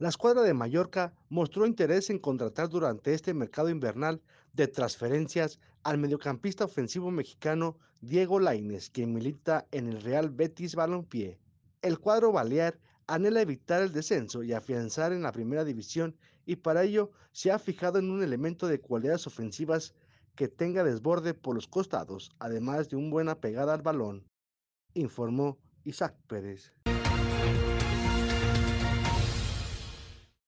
La escuadra de Mallorca mostró interés en contratar durante este mercado invernal de transferencias al mediocampista ofensivo mexicano Diego Laines, quien milita en el Real Betis Balompié. El cuadro balear anhela evitar el descenso y afianzar en la primera división y para ello se ha fijado en un elemento de cualidades ofensivas que tenga desborde por los costados, además de una buena pegada al balón, informó Isaac Pérez.